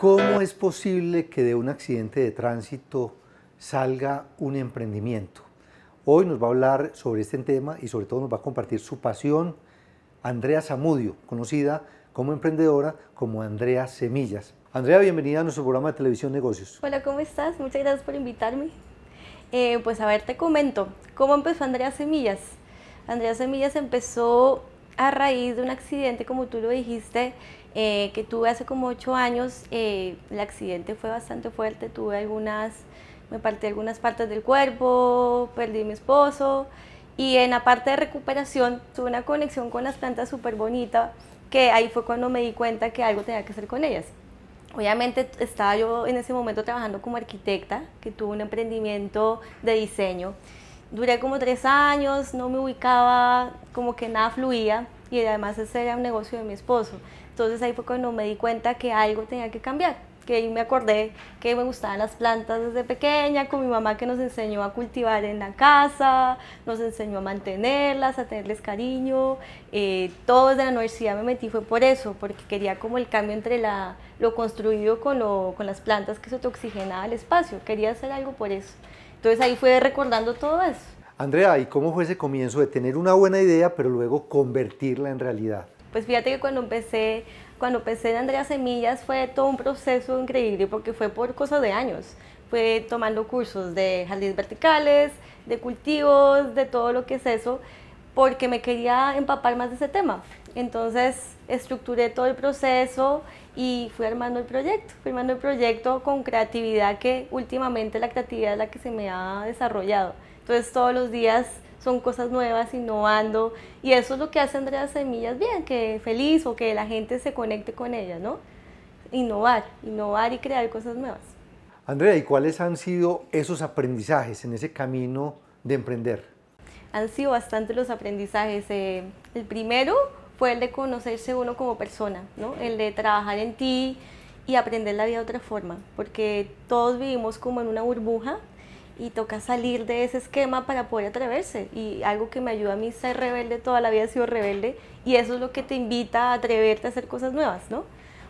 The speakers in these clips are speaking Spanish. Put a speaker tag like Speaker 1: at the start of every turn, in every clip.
Speaker 1: ¿Cómo es posible que de un accidente de tránsito salga un emprendimiento? Hoy nos va a hablar sobre este tema y sobre todo nos va a compartir su pasión Andrea Zamudio, conocida como emprendedora como Andrea Semillas. Andrea, bienvenida a nuestro programa de televisión Negocios.
Speaker 2: Hola, ¿cómo estás? Muchas gracias por invitarme. Eh, pues a ver, te comento, ¿cómo empezó Andrea Semillas? Andrea Semillas empezó a raíz de un accidente, como tú lo dijiste, eh, que tuve hace como ocho años. Eh, el accidente fue bastante fuerte, tuve algunas, me partí algunas partes del cuerpo, perdí a mi esposo y en la parte de recuperación tuve una conexión con las plantas súper bonita, que ahí fue cuando me di cuenta que algo tenía que hacer con ellas. Obviamente estaba yo en ese momento trabajando como arquitecta, que tuve un emprendimiento de diseño. Duré como tres años, no me ubicaba, como que nada fluía y además ese era un negocio de mi esposo. Entonces ahí fue cuando me di cuenta que algo tenía que cambiar, que ahí me acordé que me gustaban las plantas desde pequeña, con mi mamá que nos enseñó a cultivar en la casa, nos enseñó a mantenerlas, a tenerles cariño. Eh, todo desde la universidad me metí fue por eso, porque quería como el cambio entre la, lo construido con, lo, con las plantas que se te oxigenaba el espacio, quería hacer algo por eso. Entonces ahí fue recordando todo eso.
Speaker 1: Andrea, ¿y cómo fue ese comienzo de tener una buena idea pero luego convertirla en realidad?
Speaker 2: Pues fíjate que cuando empecé, cuando empecé en Andrea Semillas fue todo un proceso increíble porque fue por cosas de años. Fue tomando cursos de jardines verticales, de cultivos, de todo lo que es eso, porque me quería empapar más de ese tema. Entonces estructuré todo el proceso y fui armando el proyecto, fui armando el proyecto con creatividad que últimamente la creatividad es la que se me ha desarrollado. Entonces todos los días son cosas nuevas, innovando, y eso es lo que hace Andrea Semillas bien, que feliz o que la gente se conecte con ella, ¿no? Innovar, innovar y crear cosas nuevas.
Speaker 1: Andrea, ¿y cuáles han sido esos aprendizajes en ese camino de emprender?
Speaker 2: Han sido bastantes los aprendizajes. Eh, el primero fue el de conocerse uno como persona, ¿no? el de trabajar en ti y aprender la vida de otra forma, porque todos vivimos como en una burbuja y toca salir de ese esquema para poder atreverse. Y algo que me ayuda a mí ser rebelde, toda la vida he sido rebelde, y eso es lo que te invita a atreverte a hacer cosas nuevas, ¿no?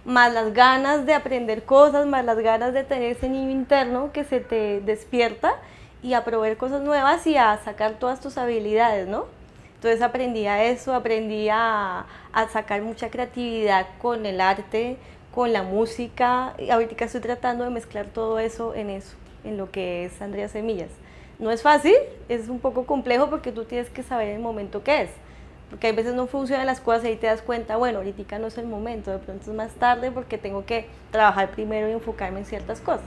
Speaker 2: Más las ganas de aprender cosas, más las ganas de tener ese niño interno que se te despierta y a probar cosas nuevas y a sacar todas tus habilidades, ¿no? Entonces aprendí a eso, aprendí a, a sacar mucha creatividad con el arte, con la música, y ahorita estoy tratando de mezclar todo eso en eso en lo que es Andrea Semillas. No es fácil, es un poco complejo porque tú tienes que saber el momento que es. Porque hay veces no funcionan las cosas y ahí te das cuenta, bueno, ahorita no es el momento, de pronto es más tarde porque tengo que trabajar primero y enfocarme en ciertas cosas.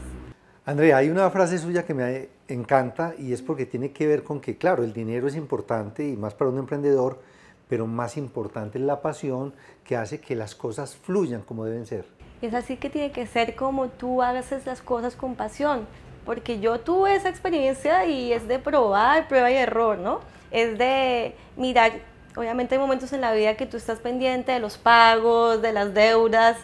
Speaker 1: Andrea, hay una frase suya que me encanta y es porque tiene que ver con que, claro, el dinero es importante y más para un emprendedor, pero más importante es la pasión que hace que las cosas fluyan como deben ser.
Speaker 2: Es así que tiene que ser como tú haces las cosas con pasión porque yo tuve esa experiencia y es de probar, prueba y error, ¿no? Es de mirar, obviamente hay momentos en la vida que tú estás pendiente de los pagos, de las deudas,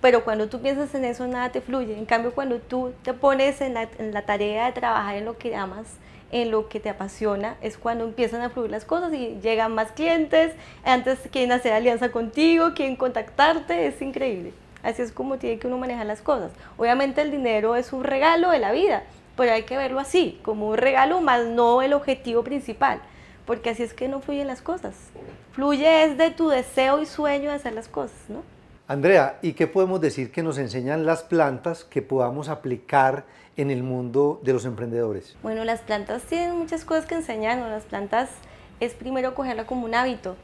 Speaker 2: pero cuando tú piensas en eso nada te fluye. En cambio, cuando tú te pones en la, tarea de trabajar en lo que amas, en lo que te apasiona, es cuando empiezan a fluir las cosas y llegan más clientes, antes quieren hacer alianza contigo, quien contactarte, es increíble. Así es como tiene que uno manejar las cosas. Obviamente el dinero es un regalo de la vida, pero hay que verlo así, como un regalo más no el objetivo principal, porque así es que no fluyen las cosas. Fluye es de tu deseo y sueño de hacer las cosas, ¿no?
Speaker 1: Andrea, ¿y qué podemos decir que nos enseñan las plantas que podamos aplicar en el mundo de los emprendedores?
Speaker 2: Bueno, las plantas tienen muchas cosas que enseñarnos. Las plantas es primero cogerla como un hábito,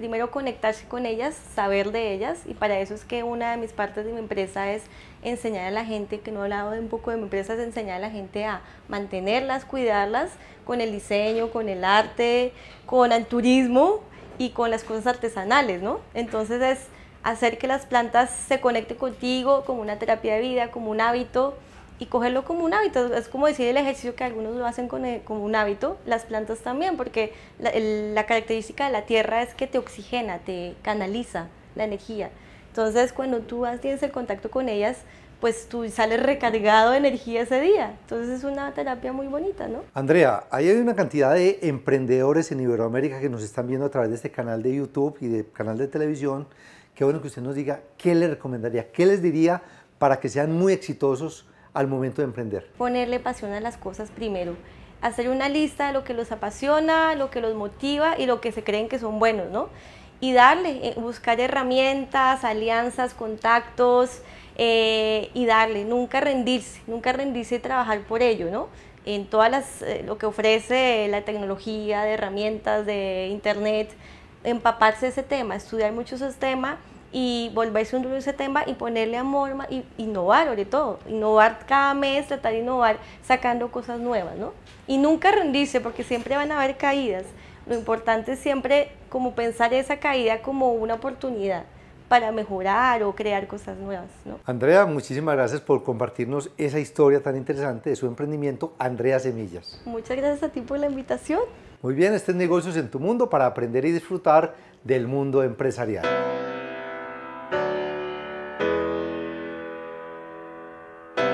Speaker 2: primero conectarse con ellas, saber de ellas y para eso es que una de mis partes de mi empresa es enseñar a la gente, que no he hablado un poco de mi empresa, es enseñar a la gente a mantenerlas, cuidarlas con el diseño, con el arte, con el turismo y con las cosas artesanales, ¿no? Entonces es hacer que las plantas se conecten contigo como una terapia de vida, como un hábito y cogerlo como un hábito. Es como decir el ejercicio que algunos lo hacen con, como un hábito, las plantas también, porque la, la, característica de la tierra es que te oxigena, te canaliza la energía. Entonces, cuando tú tienes el contacto con ellas, pues tú sales recargado de energía ese día. Entonces es una terapia muy bonita, ¿no?
Speaker 1: Andrea, ahí hay una cantidad de emprendedores en Iberoamérica que nos están viendo a través de este canal de YouTube y de canal de televisión. Qué bueno que usted nos diga qué le recomendaría, qué les diría para que sean muy exitosos al momento de emprender?
Speaker 2: Ponerle pasión a las cosas primero. Hacer una lista de lo que los apasiona, lo que los motiva y lo que se creen que son buenos, ¿no? Y darle, eh, buscar herramientas, alianzas, contactos eh, y darle, nunca rendirse, nunca rendirse y trabajar por ello, ¿no? En todas las, eh, lo que ofrece la tecnología de herramientas, de internet, empaparse ese tema, estudiar mucho ese tema y volverse un dulce tema y ponerle amor y innovar sobre todo, innovar cada mes, tratar de innovar sacando cosas nuevas, ¿no? Y nunca rendirse porque siempre van a haber caídas. Lo importante es siempre como pensar esa caída como una oportunidad para mejorar o crear cosas nuevas. ¿no?
Speaker 1: Andrea, muchísimas gracias por compartirnos esa historia tan interesante de su emprendimiento, Andrea Semillas.
Speaker 2: Muchas gracias a ti por la invitación.
Speaker 1: Muy bien, este es Negocios en tu Mundo para aprender y disfrutar del mundo empresarial.